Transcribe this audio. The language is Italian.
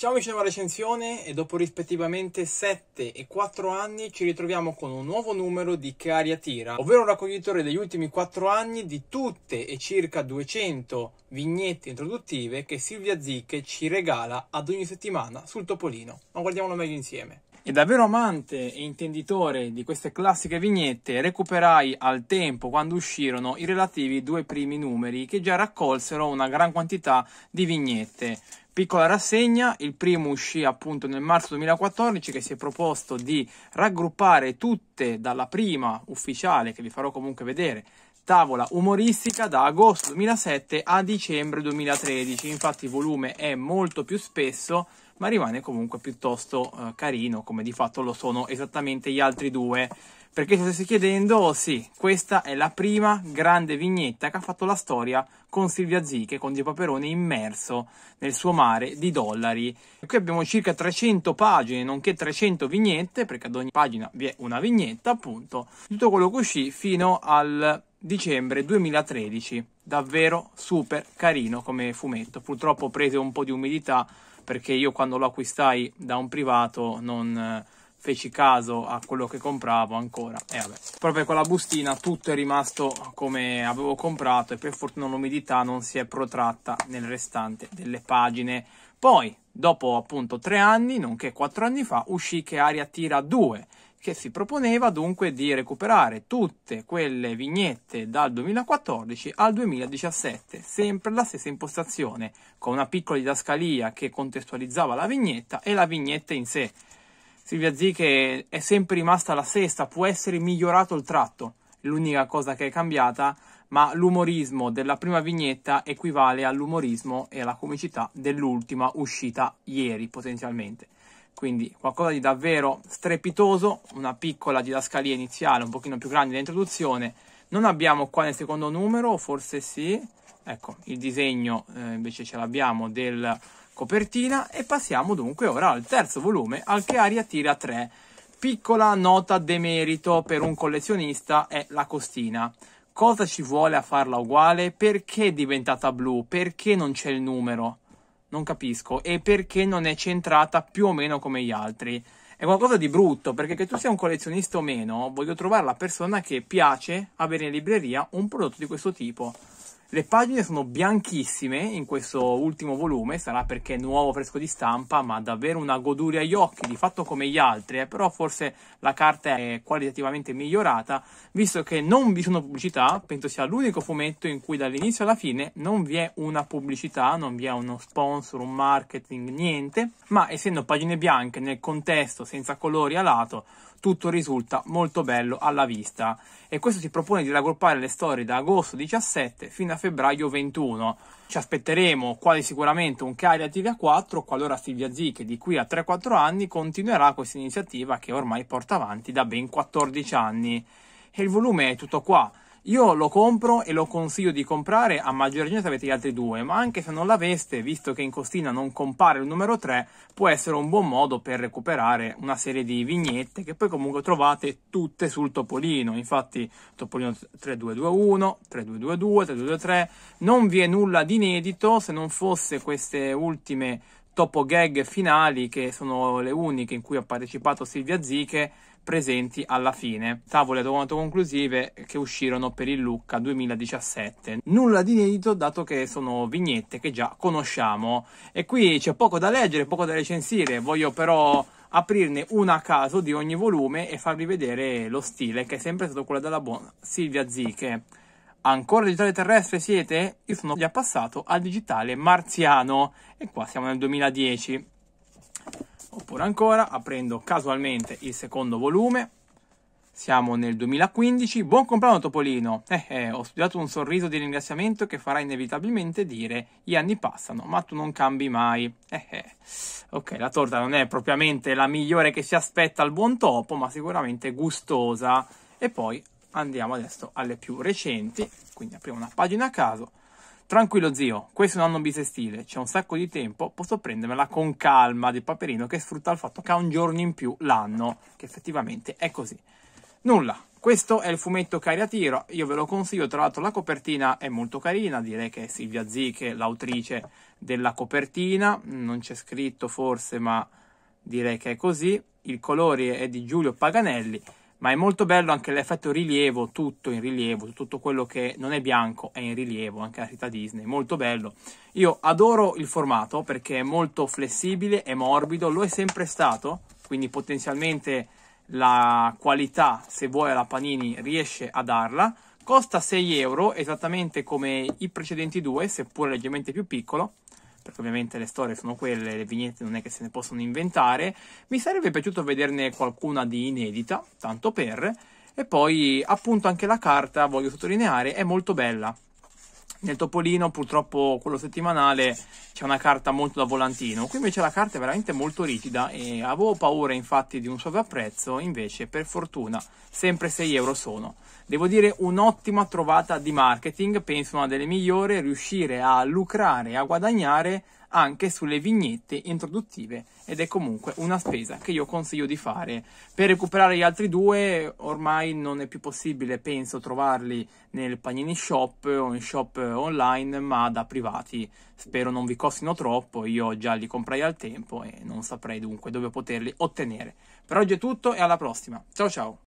Ciao amici della recensione e dopo rispettivamente 7 e 4 anni ci ritroviamo con un nuovo numero di Che Aria Tira, ovvero un raccoglitore degli ultimi 4 anni di tutte e circa 200 vignette introduttive che Silvia Zicche ci regala ad ogni settimana sul Topolino. Ma guardiamolo meglio insieme e davvero amante e intenditore di queste classiche vignette, recuperai al tempo quando uscirono i relativi due primi numeri che già raccolsero una gran quantità di vignette. Piccola rassegna, il primo uscì appunto nel marzo 2014 che si è proposto di raggruppare tutte dalla prima ufficiale che vi farò comunque vedere tavola umoristica da agosto 2007 a dicembre 2013, infatti il volume è molto più spesso ma rimane comunque piuttosto eh, carino, come di fatto lo sono esattamente gli altri due. Perché chi stesse chiedendo, sì, questa è la prima grande vignetta che ha fatto la storia con Silvia Ziche, con Di Paperone immerso nel suo mare di dollari. qui abbiamo circa 300 pagine, nonché 300 vignette, perché ad ogni pagina vi è una vignetta, appunto, tutto quello che uscì fino al dicembre 2013 davvero super carino come fumetto. Purtroppo prese un po' di umidità perché io quando lo acquistai da un privato non eh, feci caso a quello che compravo ancora e vabbè proprio con la bustina tutto è rimasto come avevo comprato e per fortuna l'umidità non si è protratta nel restante delle pagine poi dopo appunto tre anni nonché quattro anni fa uscì che aria tira 2 che si proponeva dunque di recuperare tutte quelle vignette dal 2014 al 2017, sempre la stessa impostazione, con una piccola didascalia che contestualizzava la vignetta e la vignetta in sé. Silvia Ziche è sempre rimasta la stessa, può essere migliorato il tratto, l'unica cosa che è cambiata, ma l'umorismo della prima vignetta equivale all'umorismo e alla comicità dell'ultima uscita ieri potenzialmente quindi qualcosa di davvero strepitoso, una piccola didascalia iniziale, un pochino più grande l'introduzione. Non abbiamo qua nel secondo numero, forse sì, ecco, il disegno eh, invece ce l'abbiamo del copertina e passiamo dunque ora al terzo volume, al che aria tira 3. Piccola nota demerito per un collezionista è la costina. Cosa ci vuole a farla uguale? Perché è diventata blu? Perché non c'è il numero? non capisco, e perché non è centrata più o meno come gli altri. È qualcosa di brutto, perché che tu sia un collezionista o meno, voglio trovare la persona che piace avere in libreria un prodotto di questo tipo. Le pagine sono bianchissime in questo ultimo volume, sarà perché è nuovo, fresco di stampa, ma davvero una goduria agli occhi, di fatto come gli altri, eh, però forse la carta è qualitativamente migliorata, visto che non vi sono pubblicità, penso sia l'unico fumetto in cui dall'inizio alla fine non vi è una pubblicità, non vi è uno sponsor, un marketing, niente, ma essendo pagine bianche nel contesto senza colori a lato, tutto risulta molto bello alla vista e questo si propone di raggruppare le storie da agosto 17 fino a febbraio 21. Ci aspetteremo quasi sicuramente un Cagliari a 4 qualora Silvia Zicchi di qui a 3-4 anni continuerà questa iniziativa che ormai porta avanti da ben 14 anni. E il volume è tutto qua. Io lo compro e lo consiglio di comprare a maggior ragione se avete gli altri due, ma anche se non l'aveste, visto che in costina non compare il numero 3, può essere un buon modo per recuperare una serie di vignette che poi comunque trovate tutte sul Topolino. Infatti Topolino 3221, 3222, 3223, non vi è nulla di inedito se non fosse queste ultime topo gag finali che sono le uniche in cui ha partecipato Silvia Ziche presenti alla fine, tavole conclusive che uscirono per il Lucca 2017. Nulla di inedito dato che sono vignette che già conosciamo e qui c'è poco da leggere, poco da recensire, voglio però aprirne una a caso di ogni volume e farvi vedere lo stile che è sempre stato quello della buona Silvia Ziche. Ancora digitale terrestre siete? Io sono già passato al digitale marziano e qua siamo nel 2010. Oppure ancora, aprendo casualmente il secondo volume, siamo nel 2015. Buon compleanno Topolino! Eh, eh, ho studiato un sorriso di ringraziamento che farà inevitabilmente dire gli anni passano, ma tu non cambi mai. Eh, eh. Ok, la torta non è propriamente la migliore che si aspetta al buon topo, ma sicuramente gustosa. E poi andiamo adesso alle più recenti, quindi apriamo una pagina a caso. Tranquillo zio, questo è un anno bisestile, c'è un sacco di tempo, posso prendermela con calma di Paperino che sfrutta il fatto che ha un giorno in più l'anno, che effettivamente è così. Nulla, questo è il fumetto Cari a Tiro, io ve lo consiglio, tra l'altro la copertina è molto carina, direi che è Silvia Ziche l'autrice della copertina, non c'è scritto forse ma direi che è così, il colore è di Giulio Paganelli ma è molto bello anche l'effetto rilievo, tutto in rilievo, tutto quello che non è bianco è in rilievo, anche la città Disney, molto bello. Io adoro il formato perché è molto flessibile, è morbido, lo è sempre stato, quindi potenzialmente la qualità, se vuoi alla Panini, riesce a darla. Costa 6 euro, esattamente come i precedenti due, seppur leggermente più piccolo, perché ovviamente le storie sono quelle, le vignette non è che se ne possono inventare. Mi sarebbe piaciuto vederne qualcuna di inedita, tanto per. E poi appunto anche la carta, voglio sottolineare, è molto bella. Nel Topolino, purtroppo, quello settimanale c'è una carta molto da volantino. Qui invece la carta è veramente molto rigida e avevo paura, infatti, di un sovrapprezzo. Invece, per fortuna, sempre 6 euro sono. Devo dire un'ottima trovata di marketing, penso una delle migliori, riuscire a lucrare, a guadagnare anche sulle vignette introduttive ed è comunque una spesa che io consiglio di fare. Per recuperare gli altri due ormai non è più possibile, penso, trovarli nel panini shop o in shop online, ma da privati. Spero non vi costino troppo, io già li comprai al tempo e non saprei dunque dove poterli ottenere. Per oggi è tutto e alla prossima. Ciao ciao!